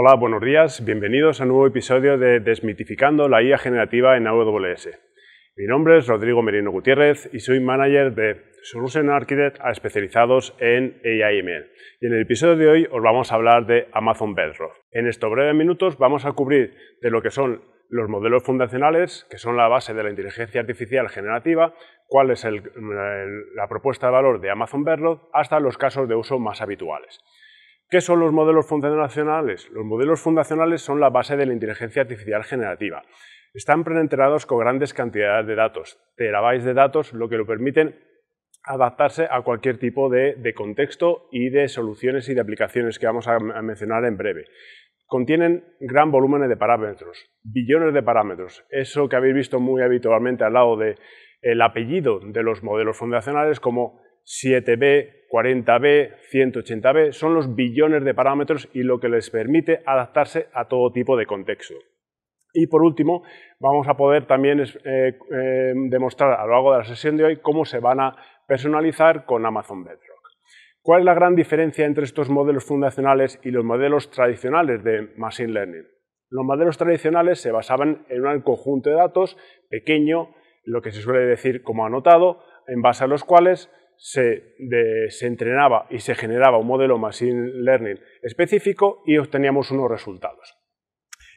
Hola, buenos días. Bienvenidos a un nuevo episodio de Desmitificando la IA generativa en AWS. Mi nombre es Rodrigo Merino Gutiérrez y soy manager de Solution Architect especializados en AIML. Y en el episodio de hoy os vamos a hablar de Amazon Bedrock. En estos breves minutos vamos a cubrir de lo que son los modelos fundacionales, que son la base de la inteligencia artificial generativa, cuál es la propuesta de valor de Amazon Bedrock, hasta los casos de uso más habituales. ¿Qué son los modelos fundacionales? Los modelos fundacionales son la base de la inteligencia artificial generativa. Están preenterados con grandes cantidades de datos, terabytes de datos, lo que lo permiten adaptarse a cualquier tipo de, contexto y de soluciones y de aplicaciones que vamos a, mencionar en breve contienen gran volumen de parámetros, billones de parámetros. Eso que habéis visto muy habitualmente al lado del apellido de los modelos fundacionales como 7B, 40B, 180B, son los billones de parámetros y lo que les permite adaptarse a todo tipo de contexto. Y por último, vamos a poder también eh, em, demostrar a lo largo de la sesión de hoy cómo se van a personalizar con Amazon Bedrock. ¿Cuál es la gran diferencia entre estos modelos fundacionales y los modelos tradicionales de Machine Learning? Los modelos tradicionales se basaban en un conjunto de datos pequeño, lo que se suele decir como anotado, en base a los cuales se, entrenaba y se generaba un modelo Machine Learning específico y obteníamos unos resultados.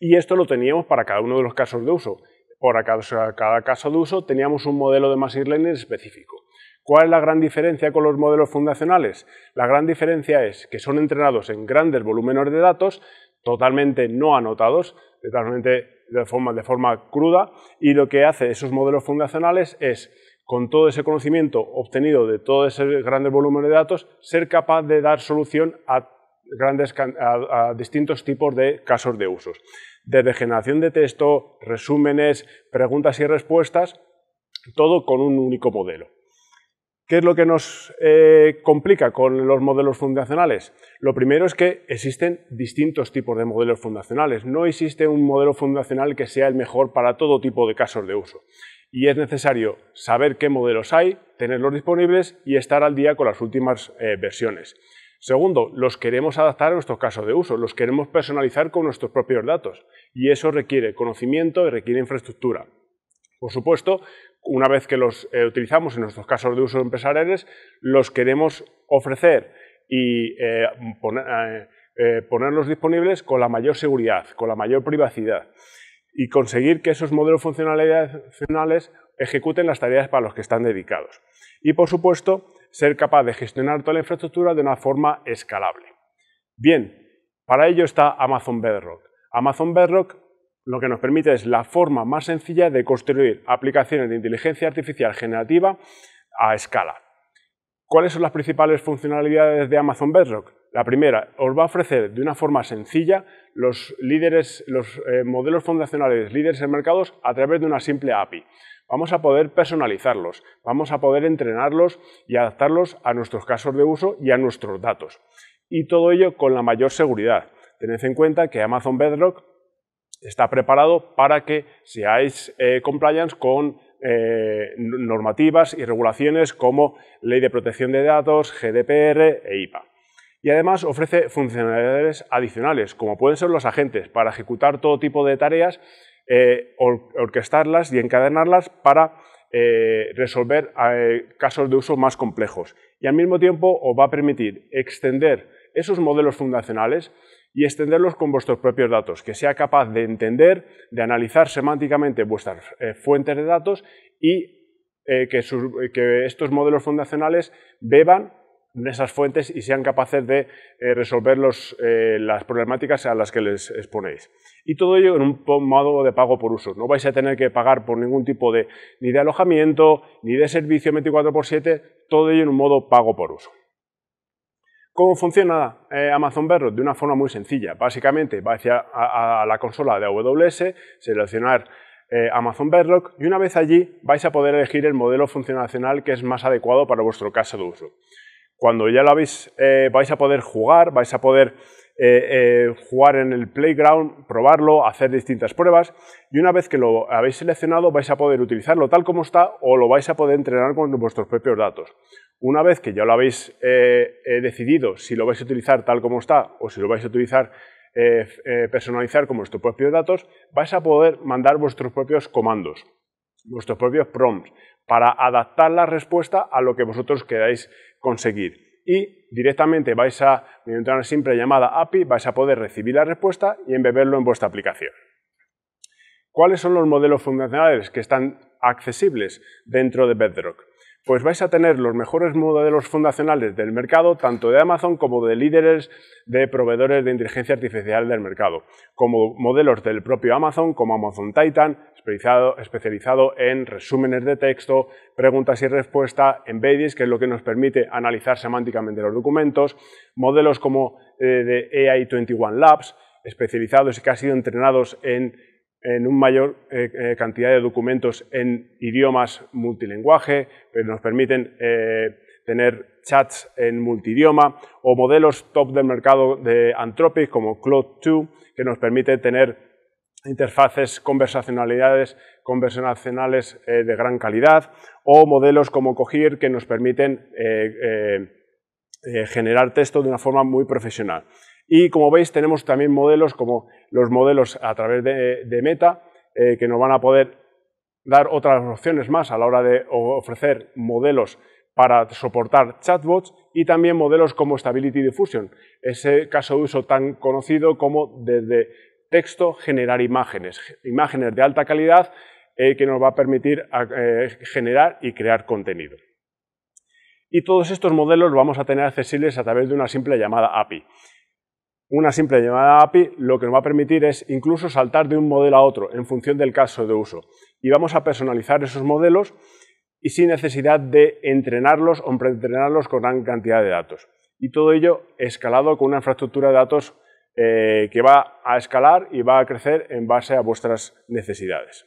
Y esto lo teníamos para cada uno de los casos de uso. Por cada, cada caso de uso teníamos un modelo de Machine Learning específico. ¿Cuál es la gran diferencia con los modelos fundacionales? La gran diferencia es que son entrenados en grandes volúmenes de datos, totalmente no anotados, totalmente de forma, de forma cruda, y lo que hace esos modelos fundacionales es con todo ese conocimiento obtenido de todo ese gran volumen de datos, ser capaz de dar solución a, distintos tipos de casos de usos. Desde generación de texto, resúmenes, preguntas y respuestas, todo con un único modelo. ¿Qué es lo que nos eh, complica con los modelos fundacionales? Lo primero es que existen distintos tipos de modelos fundacionales. No existe un modelo fundacional que sea el mejor para todo tipo de casos de uso y es necesario saber qué modelos hay, tenerlos disponibles y estar al día con las últimas eh, versiones. Segundo, los queremos adaptar a nuestros casos de uso, los queremos personalizar con nuestros propios datos y eso requiere conocimiento y requiere infraestructura. Por supuesto, una vez que los eh, utilizamos en nuestros casos de uso empresariales, los queremos ofrecer y eh, ponerlos disponibles con la mayor seguridad, con la mayor privacidad y conseguir que esos modelos funcionales ejecuten las tareas para los que están dedicados. Y, por supuesto, ser capaz de gestionar toda la infraestructura de una forma escalable. Bien, para ello está Amazon Bedrock. Amazon Bedrock lo que nos permite es la forma más sencilla de construir aplicaciones de inteligencia artificial generativa a escala. ¿Cuáles son las principales funcionalidades de Amazon Bedrock? La primera, os va a ofrecer de una forma sencilla los, líderes, los eh, modelos fundacionales líderes en mercados a través de una simple API. Vamos a poder personalizarlos, vamos a poder entrenarlos y adaptarlos a nuestros casos de uso y a nuestros datos. Y todo ello con la mayor seguridad. Tened en cuenta que Amazon Bedrock está preparado para que seáis eh, compliance con eh, normativas y regulaciones como Ley de Protección de Datos, GDPR e IPA y además ofrece funcionalidades adicionales, como pueden ser los agentes, para ejecutar todo tipo de tareas, eh, orquestarlas y encadenarlas para eh, resolver eh, casos de uso más complejos. Y al mismo tiempo os va a permitir extender esos modelos fundacionales y extenderlos con vuestros propios datos, que sea capaz de entender, de analizar semánticamente vuestras fuentes de datos y que, que estos modelos fundacionales beban de esas fuentes y sean capaces de eh, resolver eh, las problemáticas a las que les exponéis. Y todo ello en un modo de pago por uso. No vais a tener que pagar por ningún tipo de, ni de alojamiento, ni de servicio 24x7, todo ello en un modo pago por uso. ¿Cómo funciona eh, Amazon Bedrock? De una forma muy sencilla. Básicamente vais a, la consola de AWS, seleccionar Amazon Bedrock y una vez allí vais a poder elegir el modelo funcional que es más adecuado para vuestro caso de uso. Cuando ya lo habéis, eh, vais a poder jugar, vais a poder eh, eh, jugar en el playground, probarlo, hacer distintas pruebas y una vez que lo habéis seleccionado vais a poder utilizarlo tal como está o lo vais a poder entrenar con vuestros propios datos. Una vez que ya lo habéis decidido si lo vais a utilizar tal como está o si lo vais a utilizar personalizar con vuestros propios datos, vais a poder mandar vuestros propios comandos, vuestros propios prompts, para adaptar la respuesta a lo que vosotros queráis conseguir. Y directamente vais a, mediante una simple llamada API, vais a poder recibir la respuesta y embeberlo en vuestra aplicación. ¿Cuáles son los modelos fundacionales que están accesibles dentro de Bedrock? pues vais a tener los mejores modelos fundacionales del mercado, tanto de Amazon como de líderes de proveedores de inteligencia artificial del mercado, como modelos del propio Amazon, como Amazon Titan, especializado, especializado en resúmenes de texto, preguntas y respuestas, embeddings, que es lo que nos permite analizar semánticamente los documentos, modelos como eh, de AI21 Labs, especializados y que han sido entrenados en en una mayor eh, eh, cantidad de documentos en idiomas multilingüe, pero nos permiten eh, tener chats en multidioma o modelos top del mercado de Anthropic como Cloud 2, que nos permite tener interfaces, conversacionalidades, conversacionales de gran calidad o modelos como Cogir que nos permiten generar texto de una forma muy profesional. Y como veis, tenemos también modelos como los modelos a través de, Meta, eh, que nos van a poder dar otras opciones más a la hora de ofrecer modelos para soportar chatbots y también modelos como Stability Diffusion, ese caso de uso tan conocido como desde texto generar imágenes, imágenes de alta calidad eh, que nos va a permitir eh, generar y crear contenido. Y todos estos modelos los vamos a tener accesibles a través de una simple llamada API. Una simple llamada API lo que nos va a permitir es incluso saltar de un modelo a otro en función del caso de uso. Y vamos a personalizar esos modelos y sin necesidad de entrenarlos o preentrenarlos con gran cantidad de datos. Y todo ello escalado con una infraestructura de datos eh, que va a escalar y va a crecer en base a vuestras necesidades.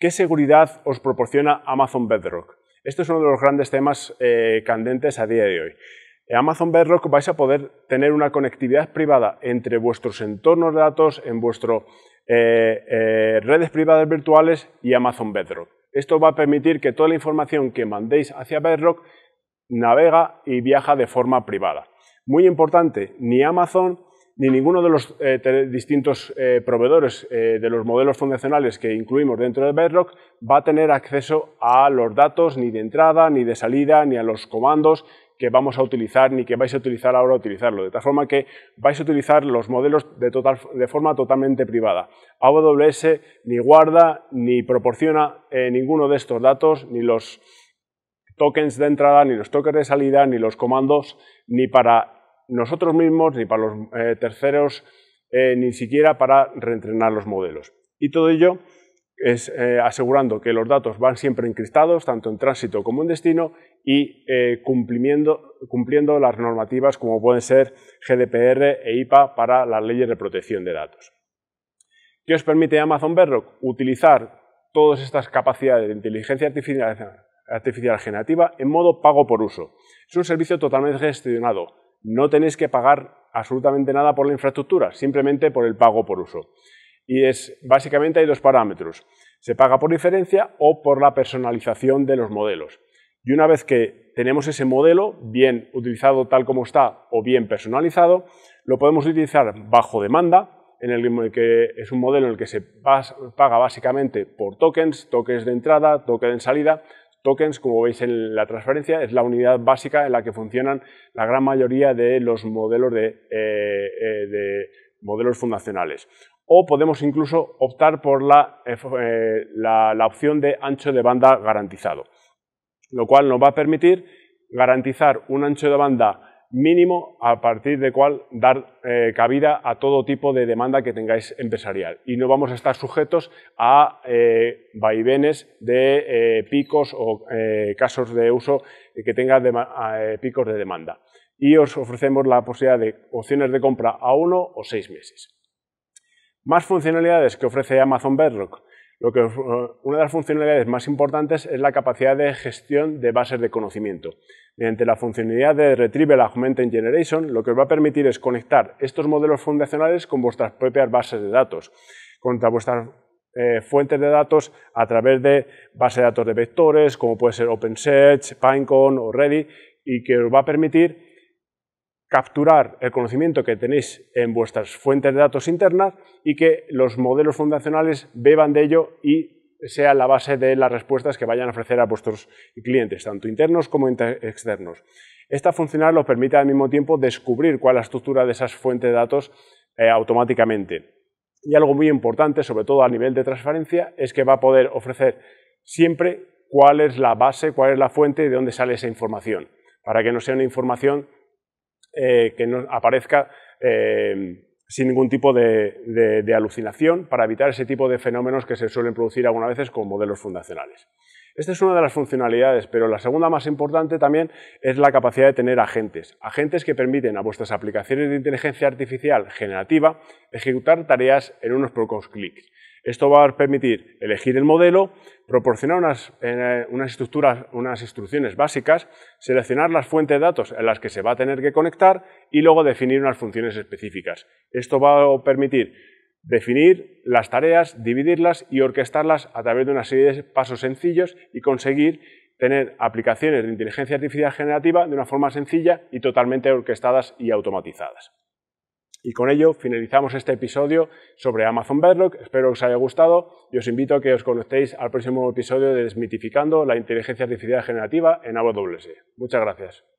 ¿Qué seguridad os proporciona Amazon Bedrock? Este es uno de los grandes temas eh, candentes a día de hoy. Eh, Amazon Bedrock vais a poder tener una conectividad privada entre vuestros entornos de datos, en vuestras eh, eh, redes privadas virtuales y Amazon Bedrock. Esto va a permitir que toda la información que mandéis hacia Bedrock navega y viaja de forma privada. Muy importante, ni Amazon ni ninguno de los distintos proveedores de los modelos fundacionales que incluimos dentro de Bedrock va a tener acceso a los datos ni de entrada, ni de salida, ni a los comandos que vamos a utilizar ni que vais a utilizar ahora a utilizarlo, de tal forma que vais a utilizar los modelos de, total, de forma totalmente privada. AWS ni guarda ni proporciona eh, ninguno de estos datos, ni los tokens de entrada, ni los tokens de salida, ni los comandos, ni para nosotros mismos, ni para los eh, terceros, eh, ni siquiera para reentrenar los modelos. Y todo ello es eh, asegurando que los datos van siempre encriptados, tanto en tránsito como en destino, y eh, cumpliendo, las normativas como pueden ser GDPR e IPA para las leyes de protección de datos. ¿Qué os permite Amazon Bedrock? Utilizar todas estas capacidades de inteligencia artificial generativa en modo pago por uso. Es un servicio totalmente gestionado. No tenéis que pagar absolutamente nada por la infraestructura, simplemente por el pago por uso y es básicamente hay dos parámetros. Se paga por diferencia o por la personalización de los modelos. Y una vez que tenemos ese modelo, bien utilizado tal como está o bien personalizado, lo podemos utilizar bajo demanda, en el que es un modelo en el que se paga básicamente por tokens, tokens de entrada, tokens de salida. Tokens, como veis en la transferencia, es la unidad básica en la que funcionan la gran mayoría de los modelos de eh, eh, modelos fundacionales o podemos incluso optar por eh, eh, la, opción de ancho de banda garantizado, lo cual nos va a permitir garantizar un ancho de banda mínimo a partir de cual dar eh, cabida a todo tipo de demanda que tengáis empresarial y no vamos a estar sujetos a vaivenes de picos o casos de uso que tengan picos de demanda y os ofrecemos la posibilidad de opciones de compra a uno o seis meses. Más funcionalidades que ofrece Amazon Bedrock. Lo que, una de las funcionalidades más importantes es la capacidad de gestión de bases de conocimiento. Mediante la funcionalidad de Retrieval Augmented Generation, lo que os va a permitir es conectar estos modelos fundacionales con vuestras propias bases de datos, con vuestras eh, fuentes de datos a través de bases de datos de vectores, como puede ser OpenSearch, Pinecone o Ready, y que os va a permitir capturar el conocimiento que tenéis en vuestras fuentes de datos internas y que los modelos fundacionales beban de ello y sea la base de las respuestas que vayan a ofrecer a vuestros clientes, tanto internos como externos. Esta funcionalidad nos permite al mismo tiempo descubrir cuál es la estructura de esas fuentes de datos eh, automáticamente. Y algo muy importante, sobre todo a nivel de transparencia es que va a poder ofrecer siempre cuál es la base, cuál es la fuente y de dónde sale esa información, para que no sea una información eh, que no aparezca eh, sin ningún tipo de alucinación para evitar ese tipo de fenómenos que se suelen producir algunas veces con modelos fundacionales. Esta es una de las funcionalidades, pero la segunda más importante también es la capacidad de tener agentes. Agentes que permiten a vuestras aplicaciones de inteligencia artificial generativa ejecutar tareas en unos pocos clics. Esto va a permitir elegir el modelo, proporcionar unas, eh, unas, estructuras, unas instrucciones básicas, seleccionar las fuentes de datos en las que se va a tener que conectar y luego definir unas funciones específicas. Esto va a permitir definir las tareas, dividirlas y orquestarlas a través de una serie de pasos sencillos y conseguir tener aplicaciones de inteligencia artificial generativa de una forma sencilla y totalmente orquestadas y automatizadas. Y con ello finalizamos este episodio sobre Amazon Bedrock. Espero que os haya gustado y os invito a que os conectéis al próximo episodio de Desmitificando la inteligencia artificial generativa en AWS. Muchas gracias.